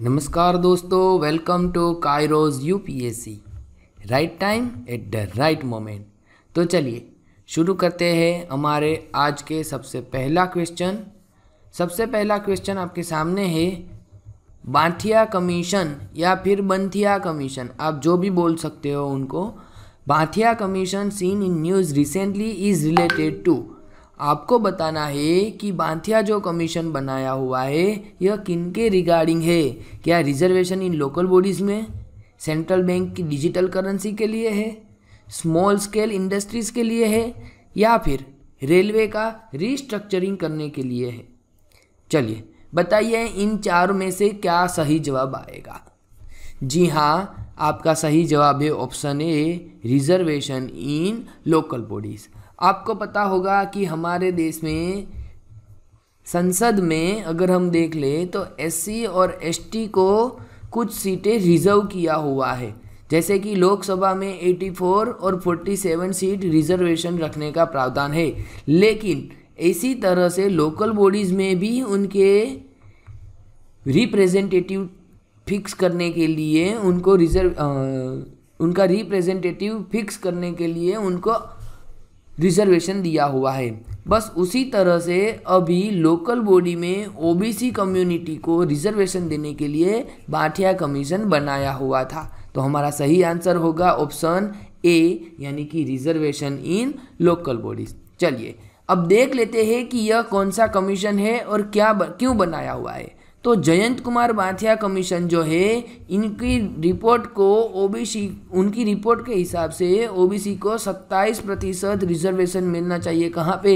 नमस्कार दोस्तों welcome to Kairos UPSC right time at the right moment तो चलिए शुरू करते हैं हमारे आज के सबसे पहला क्वेश्चन सबसे पहला क्वेश्चन आपके सामने है बांथिया कमीशन या फिर बंथिया कमीशन आप जो भी बोल सकते हो उनको Banthia commission seen in news recently is related to आपको बताना है कि बांथिया जो कमीशन बनाया हुआ है यह किन के रिगार्डिंग है क्या रिजर्वेशन इन लोकल बॉडीज़ में सेंट्रल बैंक की डिजिटल करेंसी के लिए है स्मॉल स्केल इंडस्ट्रीज़ के लिए है या फिर रेलवे का रिस्ट्रक्चरिंग करने के लिए है चलिए बताइए इन चार में से क्या सही जवाब आएगा जी हाँ आपका सही जवाब है option A reservation in local bodies आपको पता होगा कि हमारे देश में संसद में अगर हम देख लें तो एस और एस को कुछ सीटें रिजर्व किया हुआ है जैसे कि लोकसभा में 84 और 47 सीट रिजर्वेशन रखने का प्रावधान है लेकिन इसी तरह से लोकल बॉडीज़ में भी उनके रिप्रेजेंटेटिव फिक्स करने के लिए उनको रिजर्व उनका रिप्रेजेंटेटिव फिक्स करने के लिए उनको रिजर्वेशन दिया हुआ है बस उसी तरह से अभी लोकल बॉडी में ओबीसी कम्युनिटी को रिजर्वेशन देने के लिए बाठिया कमीशन बनाया हुआ था तो हमारा सही आंसर होगा ऑप्शन ए यानी कि रिजर्वेशन इन लोकल बॉडीज चलिए अब देख लेते हैं कि यह कौन सा कमीशन है और क्या क्यों बनाया हुआ है तो जयंत कुमार बाथिया कमीशन जो है इनकी रिपोर्ट को ओबीसी उनकी रिपोर्ट के हिसाब से ओबीसी को 27 प्रतिशत रिजर्वेशन मिलना चाहिए कहाँ पे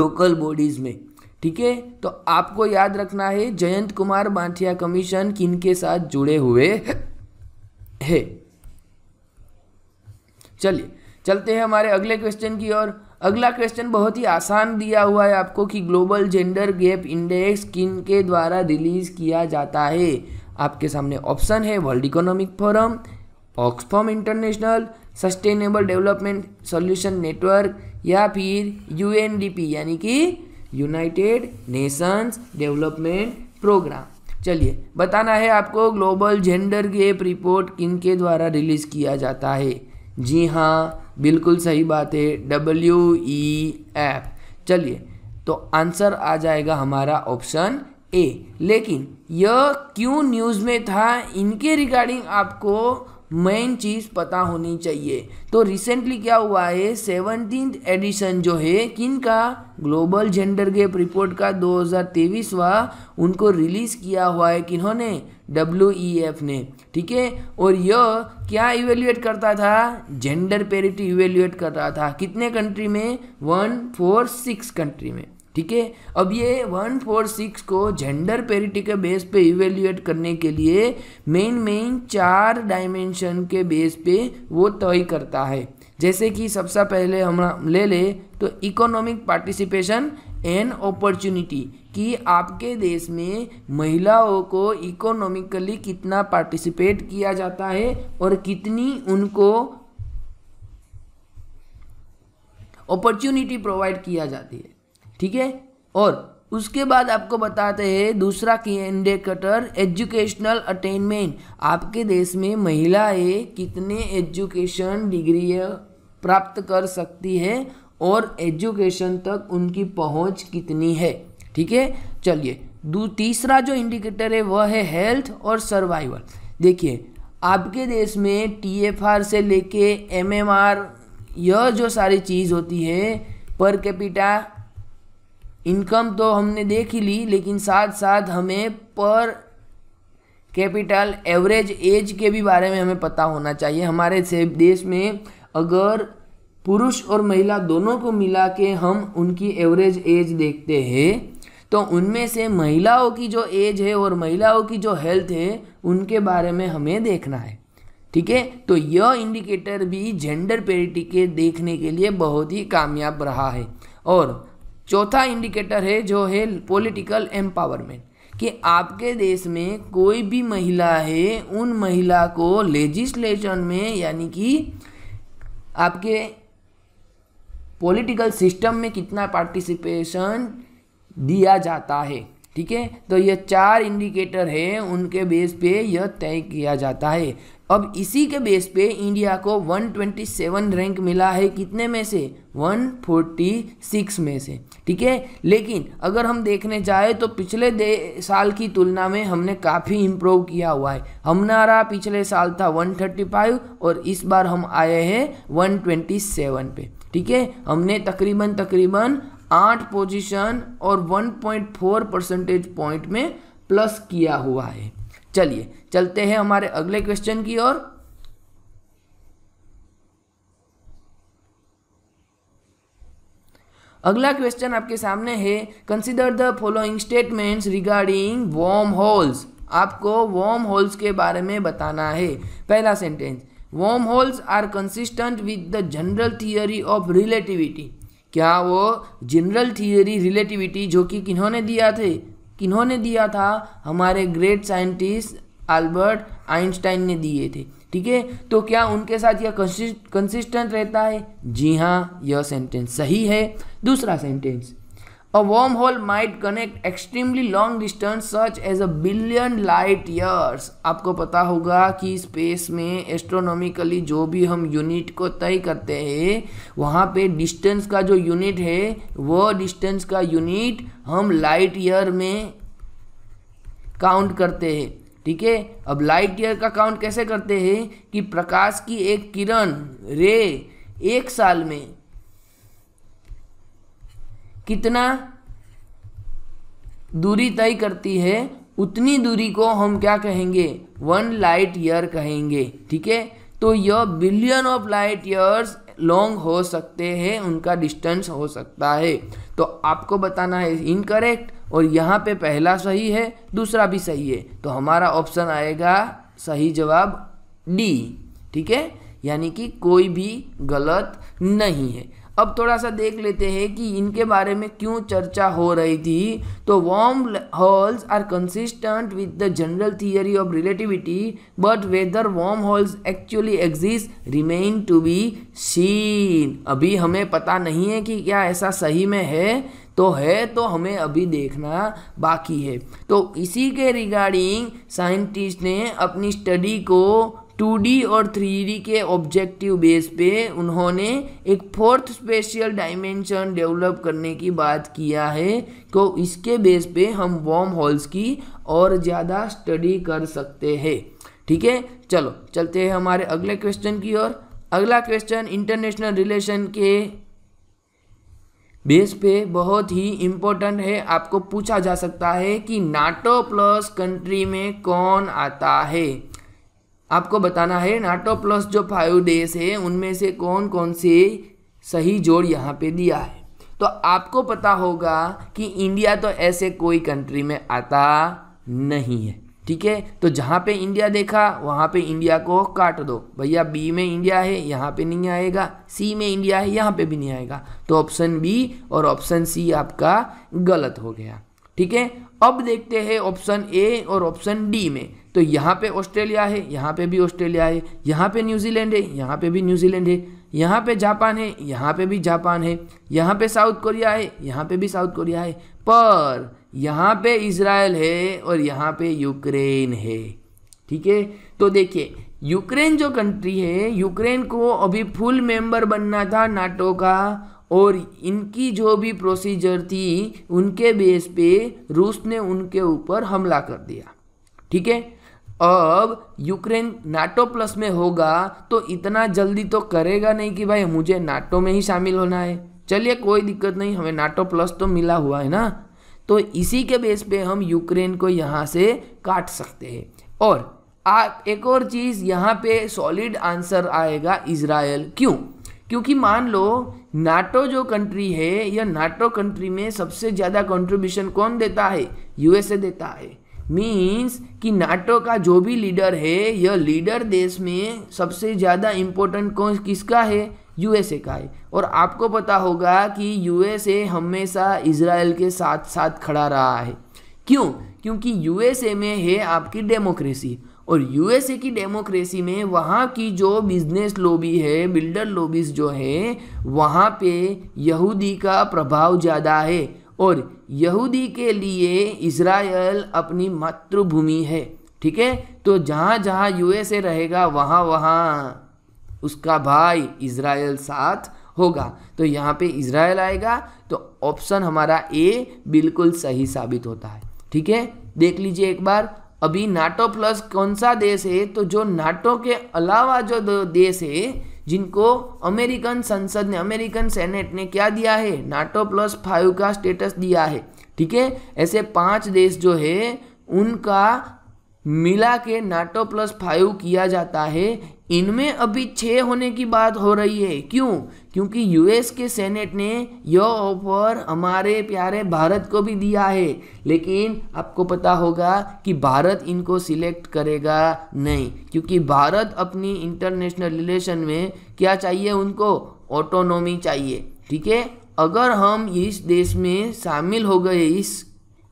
लोकल बॉडीज़ में ठीक है तो आपको याद रखना है जयंत कुमार बाथिया कमीशन किन के साथ जुड़े हुए है चलिए चलते हैं हमारे अगले क्वेश्चन की ओर अगला क्वेश्चन बहुत ही आसान दिया हुआ है आपको कि ग्लोबल जेंडर गैप इंडेक्स किन के द्वारा रिलीज किया जाता है आपके सामने ऑप्शन है World Economic Forum Oxfam International Sustainable Development Solutions Network या फिर यूएनडीपी यानी कि यूनाइटेड नेशंस डेवलपमेंट प्रोग्राम चलिए बताना है आपको ग्लोबल जेंडर गैप रिपोर्ट किन के द्वारा रिलीज़ किया जाता है जी हाँ बिल्कुल सही बात है डब्ल्यू ई एफ चलिए तो आंसर आ जाएगा हमारा ऑप्शन ए लेकिन यह क्यों न्यूज़ में था इनके रिगार्डिंग आपको मेन चीज़ पता होनी चाहिए तो रिसेंटली क्या हुआ है सेवनटीन एडिशन जो है किन का ग्लोबल जेंडर गैप रिपोर्ट का 2023 वा उनको रिलीज़ किया हुआ है किन्होंने डब्ल्यू e ने ठीक है और यह क्या इवेल्युएट करता था जेंडर पेरिटी इवेल्युएट कर रहा था कितने कंट्री में वन फोर सिक्स कंट्री में ठीक है अब ये वन फोर सिक्स को जेंडर पेरिटी के बेस पे इवेल्युएट करने के लिए मेन मेन चार डायमेंशन के बेस पे वो तय करता है जैसे कि सबसे पहले हम ले ले तो इकोनॉमिक पार्टिसिपेशन एंड अपॉर्चुनिटी कि आपके देश में महिलाओं को इकोनॉमिकली कितना पार्टिसिपेट किया जाता है और कितनी उनको अपॉर्चुनिटी प्रोवाइड किया जाती है ठीक है और उसके बाद आपको बताते हैं दूसरा इंडिकेटर एजुकेशनल अटेनमेंट आपके देश में महिलाएं कितने एजुकेशन डिग्री प्राप्त कर सकती है और एजुकेशन तक उनकी पहुंच कितनी है ठीक है चलिए तीसरा जो इंडिकेटर है वह है हेल्थ और सर्वाइवल देखिए आपके देश में टीएफआर से लेके एमएमआर यह जो सारी चीज़ होती है पर कैपिटा इनकम तो हमने देख ही ली लेकिन साथ साथ हमें पर कैपिटल एवरेज एज के भी बारे में हमें पता होना चाहिए हमारे से देश में अगर पुरुष और महिला दोनों को मिला के हम उनकी एवरेज एज देखते हैं तो उनमें से महिलाओं की जो एज है और महिलाओं की जो हेल्थ है उनके बारे में हमें देखना है ठीक है तो यह इंडिकेटर भी जेंडर पेरिटी के देखने के लिए बहुत ही कामयाब रहा है और चौथा इंडिकेटर है जो है पॉलिटिकल एम्पावरमेंट कि आपके देश में कोई भी महिला है उन महिला को लेजिस्लेशन में यानी कि आपके पॉलिटिकल सिस्टम में कितना पार्टिसिपेशन दिया जाता है ठीक है तो ये चार इंडिकेटर है उनके बेस पे यह तय किया जाता है अब इसी के बेस पे इंडिया को 127 रैंक मिला है कितने में से 146 में से ठीक है लेकिन अगर हम देखने जाए तो पिछले साल की तुलना में हमने काफ़ी इम्प्रूव किया हुआ है हमारा पिछले साल था 135 और इस बार हम आए हैं 127 पे ठीक है हमने तकरीबन तकरीबन आठ पोजीशन और 1.4 परसेंटेज पॉइंट में प्लस किया हुआ है चलिए चलते हैं हमारे अगले क्वेश्चन की ओर अगला क्वेश्चन आपके सामने है consider the following statements regarding wormholes आपको वॉर्म होल्स के बारे में बताना है पहला sentence wormholes are consistent with the general theory of relativity क्या वो जनरल थियोरी रिलेटिविटी जो कि किन्होंने दिया थे किन्होंने दिया था हमारे ग्रेट साइंटिस्ट आल्बर्ट आइंस्टाइन ने दिए थे ठीक है तो क्या उनके साथ यह कंसिस्टेंट रहता है जी हाँ यह सेंटेंस सही है दूसरा sentence A wormhole might connect extremely long distance such as a billion light years. आपको पता होगा कि स्पेस में एस्ट्रोनॉमिकली जो भी हम यूनिट को तय करते हैं वहाँ पे डिस्टेंस का जो यूनिट है वो डिस्टेंस का यूनिट हम लाइट ईयर में काउंट करते हैं ठीक है अब लाइट ईयर का काउंट कैसे करते हैं कि प्रकाश की एक किरण रे एक साल में कितना दूरी तय करती है उतनी दूरी को हम क्या कहेंगे वन लाइट ईयर कहेंगे ठीक है तो यह billion of light years long हो सकते हैं उनका डिस्टेंस हो सकता है तो आपको बताना है इनकरेक्ट और यहाँ पे पहला सही है दूसरा भी सही है तो हमारा ऑप्शन आएगा सही जवाब डी ठीक है यानी कि कोई भी गलत नहीं है अब थोड़ा सा देख लेते हैं कि इनके बारे में क्यों चर्चा हो रही थी तो wormholes are consistent with the general theory of relativity but whether wormholes actually exist remain to be seen अभी हमें पता नहीं है कि क्या ऐसा सही में है तो है तो हमें अभी देखना बाकी है तो इसी के रिगार्डिंग साइंटिस्ट ने अपनी स्टडी को डी और डी के ऑब्जेक्टिव बेस पे उन्होंने एक फोर्थ स्पेशियल डायमेंशन डेवलप करने की बात किया है तो इसके बेस पे हम वॉम होल्स की और ज़्यादा स्टडी कर सकते हैं ठीक है चलो चलते हैं हमारे अगले क्वेश्चन की ओर अगला क्वेश्चन इंटरनेशनल रिलेशन के बेस पे बहुत ही इम्पोर्टेंट है आपको पूछा जा सकता है कि नाटो प्लस कंट्री में कौन आता है आपको बताना है नाटो प्लस जो फाइव डेज है उनमें से कौन कौन से सही जोड़ यहाँ पे दिया है तो आपको पता होगा कि इंडिया तो ऐसे कोई कंट्री में आता नहीं है ठीक है तो जहाँ पे इंडिया देखा वहाँ पे इंडिया को काट दो भैया बी में इंडिया है यहाँ पे नहीं आएगा सी में इंडिया है यहाँ पे भी नहीं आएगा तो ऑप्शन बी और ऑप्शन सी आपका गलत हो गया ठीक है अब देखते हैं ऑप्शन ए और ऑप्शन डी में तो यहाँ पे ऑस्ट्रेलिया है यहाँ पे भी ऑस्ट्रेलिया है यहाँ पे न्यूजीलैंड है यहाँ पे भी न्यूजीलैंड है यहाँ पे जापान है यहाँ पे भी जापान है यहाँ पे साउथ कोरिया है यहाँ पे भी साउथ कोरिया है पर यहाँ पे इसराइल है और यहाँ पे यूक्रेन है ठीक है तो देखिए यूक्रेन जो कंट्री है यूक्रेन को अभी फुल मेंबर बनना था नाटो का और इनकी जो भी प्रोसीजर थी उनके बेस पे रूस ने उनके ऊपर हमला कर दिया ठीक है अब यूक्रेन नाटो प्लस में होगा तो इतना जल्दी तो करेगा नहीं कि भाई मुझे नाटो में ही शामिल होना है चलिए कोई दिक्कत नहीं हमें नाटो प्लस तो मिला हुआ है ना तो इसी के बेस पे हम यूक्रेन को यहाँ से काट सकते हैं और आ, एक और चीज़ यहाँ पे सॉलिड आंसर आएगा इसराइल क्यों क्योंकि मान लो नाटो जो कंट्री है या नाटो कंट्री में सबसे ज़्यादा कंट्रीब्यूशन कौन देता है यूएसए देता है मीन्स कि नाटो का जो भी लीडर है यह लीडर देश में सबसे ज़्यादा इम्पोर्टेंट कौन किसका है यूएसए का है और आपको पता होगा कि यूएसए हमेशा इसराइल के साथ साथ खड़ा रहा है क्यों क्योंकि यूएसए में है आपकी डेमोक्रेसी और यूएसए की डेमोक्रेसी में वहाँ की जो बिजनेस लोबी है बिल्डर लोबीज जो है वहाँ पे यहूदी का प्रभाव ज़्यादा है और यहूदी के लिए इसराइल अपनी मातृभूमि है ठीक है तो जहाँ जहाँ यूएसए रहेगा वहाँ वहाँ उसका भाई इसराइल साथ होगा तो यहाँ पे इसराइल आएगा तो ऑप्शन हमारा ए बिल्कुल सही साबित होता है ठीक है देख लीजिए एक बार अभी नाटो प्लस कौन सा देश है तो जो नाटो के अलावा जो देश है जिनको अमेरिकन संसद ने अमेरिकन सेनेट ने क्या दिया है नाटो प्लस फाइव का स्टेटस दिया है ठीक है ऐसे पांच देश जो है उनका मिला के नाटो प्लस फाइव किया जाता है इनमें अभी छः होने की बात हो रही है क्यों क्योंकि यूएस के सेनेट ने यह ऑफर हमारे प्यारे भारत को भी दिया है लेकिन आपको पता होगा कि भारत इनको सिलेक्ट करेगा नहीं क्योंकि भारत अपनी इंटरनेशनल रिलेशन में क्या चाहिए उनको ऑटोनोमी चाहिए ठीक है अगर हम इस देश में शामिल हो गए इस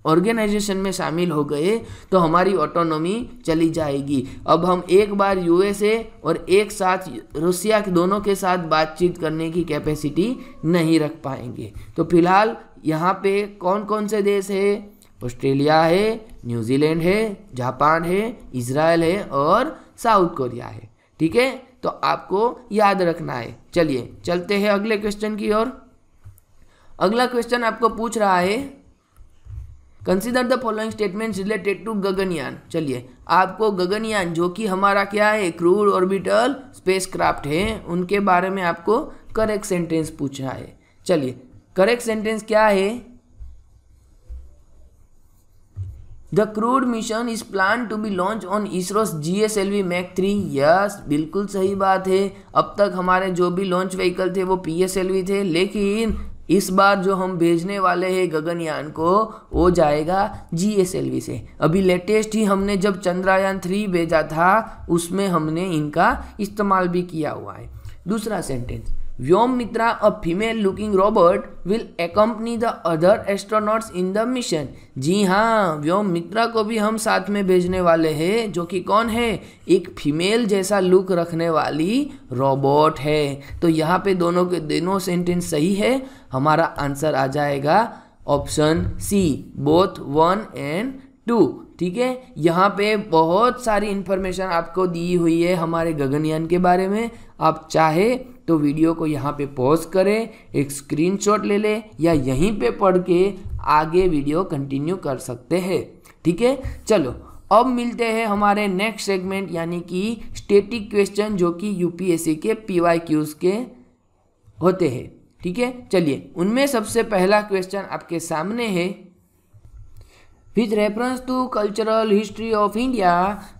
ऑर्गेनाइजेशन में शामिल हो गए तो हमारी ऑटोनॉमी चली जाएगी अब हम एक बार यूएसए और एक साथ रूसिया के दोनों के साथ बातचीत करने की कैपेसिटी नहीं रख पाएंगे तो फिलहाल यहाँ पे कौन कौन से देश है ऑस्ट्रेलिया है न्यूजीलैंड है जापान है इसराइल है और साउथ कोरिया है ठीक है तो आपको याद रखना है चलिए चलते हैं अगले क्वेश्चन की ओर अगला क्वेश्चन आपको पूछ रहा है consider the following statement related to Gaganyaan चलिए आपको गगनयान जो कि हमारा क्या है क्रूड ऑर्बिटल स्पेस क्राफ्ट है उनके बारे में आपको करेक्ट सेंटेंस पूछना है चलिए करेक्ट सेंटेंस क्या है the crewed mission is plan to be launch on ISRO's G S L V Mk three yes बिल्कुल सही बात है अब तक हमारे जो भी लॉन्च व्हीकल थे वो पी एस एल वी थे लेकिन इस बार जो हम भेजने वाले हैं गगनयान को वो जाएगा जी से अभी लेटेस्ट ही हमने जब चंद्रयान थ्री भेजा था उसमें हमने इनका इस्तेमाल भी किया हुआ है दूसरा sentence Vyom Mitra a female looking robot will accompany the other astronauts in the mission जी हाँ व्योम मित्रा को भी हम साथ में भेजने वाले हैं जो कि कौन है एक फीमेल जैसा लुक रखने वाली रोबोट है तो यहाँ पे दोनों के दोनों सेंटेंस सही है हमारा आंसर आ जाएगा option C both one and two ठीक है यहाँ पे बहुत सारी इन्फॉर्मेशन आपको दी हुई है हमारे गगनयान के बारे में आप चाहे तो वीडियो को यहाँ पे पॉज करें एक स्क्रीनशॉट ले लें या यहीं पे पढ़ के आगे वीडियो कंटिन्यू कर सकते हैं ठीक है चलो अब मिलते हैं हमारे नेक्स्ट सेगमेंट यानी कि स्टेटिक क्वेश्चन जो कि यूपीएससी के पी के होते हैं ठीक है चलिए उनमें सबसे पहला क्वेश्चन आपके सामने है with reference to cultural history of India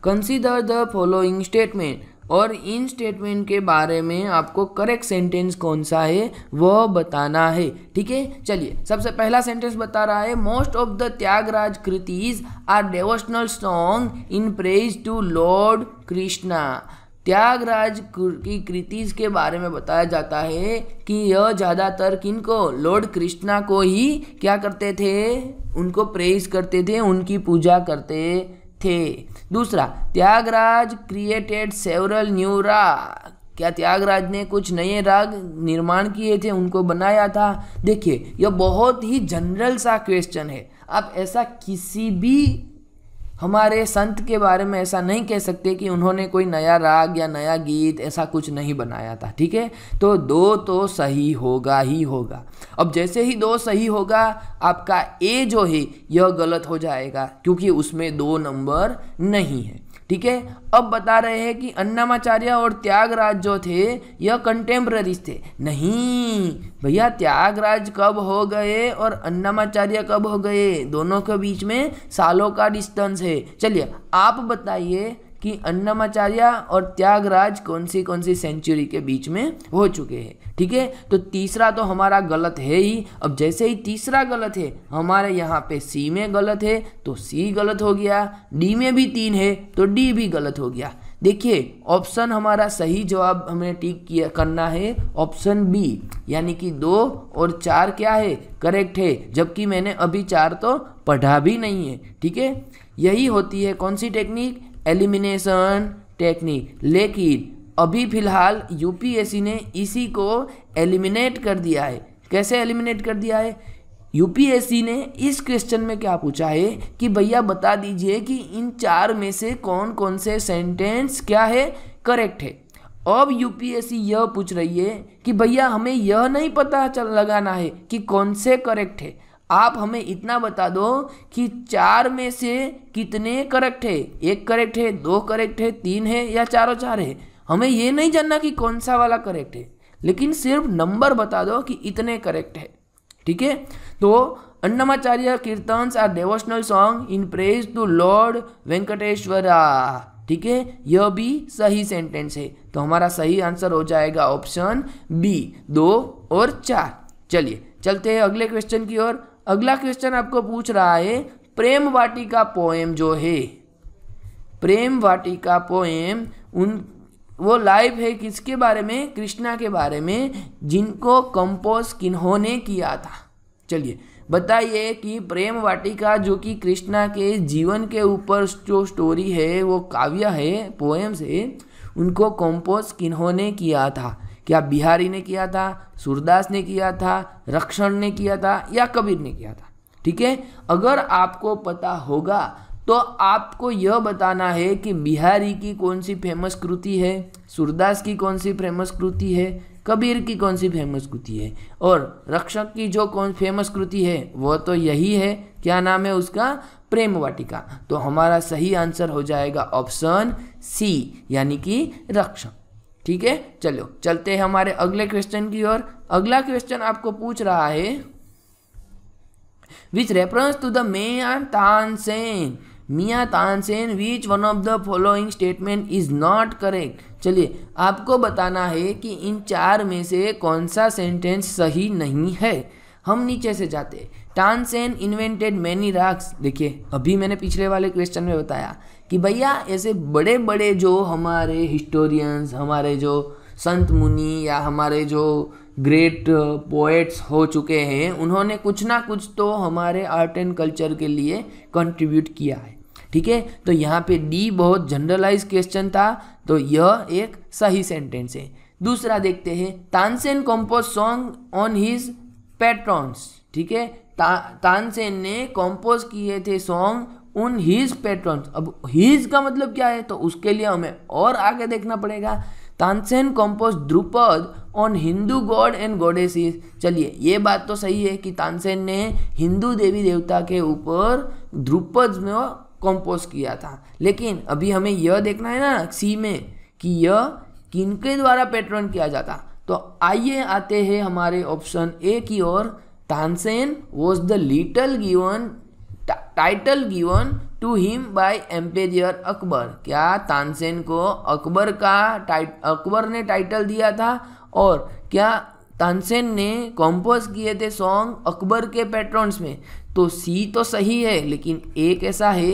consider the following statement और इन स्टेटमेंट के बारे में आपको करेक्ट सेंटेंस कौन सा है वह बताना है ठीक है चलिए सबसे पहला सेंटेंस बता रहा है most of the Tyagaraja kritis are devotional song in praise to lord Krishna Tyagaraja की कृति के बारे में बताया जाता है कि यह ज़्यादातर किन को लॉर्ड कृष्णा को ही क्या करते थे उनको प्रेस करते थे उनकी पूजा करते थे दूसरा त्यागराज क्रिएटेड सेवरल न्यू राग क्या त्यागराज ने कुछ नए राग निर्माण किए थे उनको बनाया था देखिए यह बहुत ही जनरल सा क्वेश्चन है आप ऐसा किसी भी हमारे संत के बारे में ऐसा नहीं कह सकते कि उन्होंने कोई नया राग या नया गीत ऐसा कुछ नहीं बनाया था ठीक है तो दो तो सही होगा ही होगा अब जैसे ही दो सही होगा आपका ए जो है यह गलत हो जाएगा क्योंकि उसमें दो नंबर नहीं है ठीक है अब बता रहे हैं कि अन्नामाचार्य और त्यागराज जो थे यह कंटेम्प्ररीज थे नहीं भैया त्यागराज कब हो गए और अन्नामाचार्य कब हो गए दोनों के बीच में सालों का डिस्टेंस है चलिए आप बताइए कि अन्नमाचार्य और त्यागराज कौन सी कौन सी सेंचुरी के बीच में हो चुके हैं ठीक है तो तीसरा तो हमारा गलत है ही अब जैसे ही तीसरा गलत है हमारे यहाँ पे सी में गलत है तो सी गलत हो गया डी में भी तीन है तो डी भी गलत हो गया देखिए ऑप्शन हमारा सही जवाब हमें टिक किया करना है ऑप्शन बी यानी कि दो और चार क्या है करेक्ट है जबकि मैंने अभी चार तो पढ़ा भी नहीं है ठीक है यही होती है कौन सी टेक्निक एलिमिनेशन टेक्निक लेकिन अभी फ़िलहाल यूपीएससी ने इसी को एलिमिनेट कर दिया है कैसे एलिमिनेट कर दिया है यूपीएससी ने इस क्वेश्चन में क्या पूछा है कि भैया बता दीजिए कि इन चार में से कौन कौन से सेंटेंस क्या है करेक्ट है अब यूपीएससी यह पूछ रही है कि भैया हमें यह नहीं पता चल लगाना है कि कौन से करेक्ट है आप हमें इतना बता दो कि चार में से कितने करेक्ट है एक करेक्ट है दो करेक्ट है तीन है या चारों चार है हमें ये नहीं जानना कि कौन सा वाला करेक्ट है लेकिन सिर्फ नंबर बता दो कि इतने करेक्ट है ठीक है तो Annamacharya kirtans are devotional song in praise to lord Venkateswara ठीक है यह भी सही सेंटेंस है तो हमारा सही आंसर हो जाएगा ऑप्शन बी दो और चार चलिए चलते हैं अगले क्वेश्चन की ओर अगला क्वेश्चन आपको पूछ रहा है प्रेम वाटिका पोएम जो है प्रेम वाटिका पोएम उन वो लाइव है किसके बारे में कृष्णा के बारे में जिनको कंपोज किन्होंने किया था चलिए बताइए कि प्रेम वाटिका जो कि कृष्णा के जीवन के ऊपर जो स्टोरी है वो काव्य है पोएम्स है उनको कंपोज किन्होंने किया था क्या बिहारी ने किया था सूरदास ने किया था रक्षण ने किया था या कबीर ने किया था ठीक है अगर आपको पता होगा तो आपको यह बताना है कि बिहारी की कौन सी फेमस कृति है सूरदास की कौन सी फेमस कृति है कबीर की कौन सी फेमस कृति है और रक्षक की जो कौन फेमस कृति है वह तो यही है क्या नाम है उसका प्रेम वाटिका तो हमारा सही आंसर हो जाएगा ऑप्शन सी यानी कि रक्षक ठीक है चलो चलते हैं हमारे अगले क्वेश्चन की ओर अगला क्वेश्चन आपको पूछ रहा है which reference to the Miyan Tansen Miyan Tansen which one of the following statement is not correct चलिए आपको बताना है कि इन चार में से कौन सा सेंटेंस सही नहीं है हम नीचे से जाते टानसेन इन्वेंटेड मैनी राग्स देखिए अभी मैंने पिछले वाले क्वेश्चन में बताया कि भैया ऐसे बड़े बड़े जो हमारे हिस्टोरियंस हमारे जो संत मुनि या हमारे जो ग्रेट पोएट्स हो चुके हैं उन्होंने कुछ ना कुछ तो हमारे आर्ट एंड कल्चर के लिए कंट्रीब्यूट किया है ठीक है तो यहाँ पे डी बहुत जनरलाइज क्वेश्चन था तो यह एक सही सेंटेंस है दूसरा देखते हैं Tansen compose song on his patrons ठीक है तानसेन ने कॉम्पोज किए थे सॉन्ग ऑन हीज पैटर्न अब हीज का मतलब क्या है तो उसके लिए हमें और आगे देखना पड़ेगा Tansen compose dhrupad on Hindu god and goddess चलिए ये बात तो सही है कि तानसेन ने हिंदू देवी देवता के ऊपर द्रुपद में कॉम्पोज किया था लेकिन अभी हमें यह देखना है ना सी में कि यह किनके द्वारा पैटर्न किया जाता तो आइए आते हैं हमारे ऑप्शन ए की ओर Tansen was the little given title given to him by emperor Akbar क्या तानसेन को अकबर का अकबर ने टाइटल दिया था और क्या तानसेन ने कंपोज किए थे सॉन्ग अकबर के पैटर्न्स में तो सी तो सही है लेकिन ए कैसा है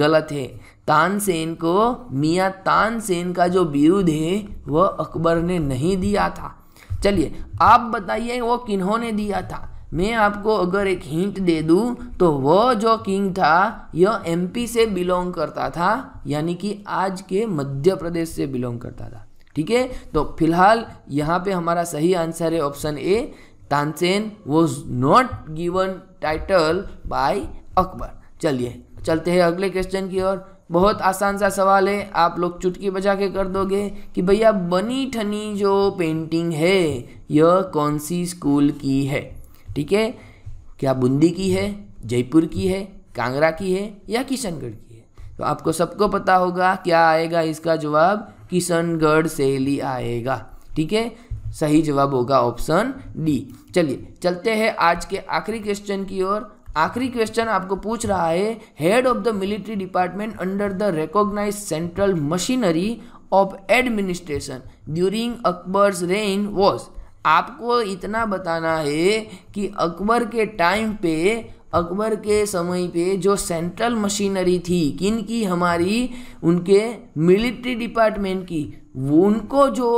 गलत है तानसेन को मियाँ तानसेन का जो बिरुद है वह अकबर ने नहीं दिया था चलिए आप बताइए वो किन्होंने दिया था मैं आपको अगर एक हिंट दे दूँ तो वो जो किंग था यह एमपी से बिलोंग करता था यानी कि आज के मध्य प्रदेश से बिलोंग करता था ठीक है तो फिलहाल यहाँ पे हमारा सही आंसर है option A Tansen was not given title by Akbar चलिए चलते हैं अगले क्वेश्चन की ओर बहुत आसान सा सवाल है आप लोग चुटकी बजा के कर दोगे कि भैया बनी ठनी जो पेंटिंग है यह कौन सी स्कूल की है ठीक है क्या बूंदी की है जयपुर की है कांगड़ा की है या किशनगढ़ की है तो आपको सबको पता होगा क्या आएगा इसका जवाब किशनगढ़ शैली आएगा ठीक है सही जवाब होगा ऑप्शन डी चलिए चलते हैं आज के आखिरी क्वेश्चन की ओर आखिरी क्वेश्चन आपको पूछ रहा है head of the military department under the recognise central machinery of administration during Akbar's reign was आपको इतना बताना है कि अकबर के टाइम पे अकबर के समय पे जो सेंट्रल मशीनरी थी किन की हमारी उनके मिलिट्री डिपार्टमेंट की वो उनको जो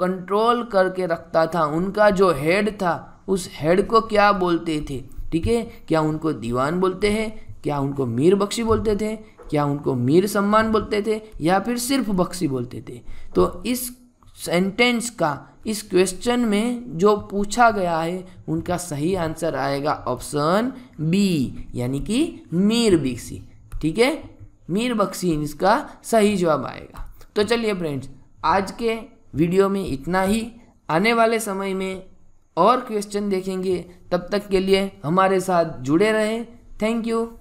कंट्रोल करके रखता था उनका जो हेड था उस हेड को क्या बोलते थे ठीक है क्या उनको दीवान बोलते हैं क्या उनको मीर बख्शी बोलते थे क्या उनको मीर सम्मान बोलते थे या फिर सिर्फ बख्शी बोलते थे तो इस सेंटेंस का इस क्वेश्चन में जो पूछा गया है उनका सही आंसर आएगा ऑप्शन बी यानी कि मीर बिक्सी ठीक है मीर बक्सी इसका सही जवाब आएगा तो चलिए फ्रेंड्स आज के वीडियो में इतना ही आने वाले समय में और क्वेश्चन देखेंगे तब तक के लिए हमारे साथ जुड़े रहें थैंक यू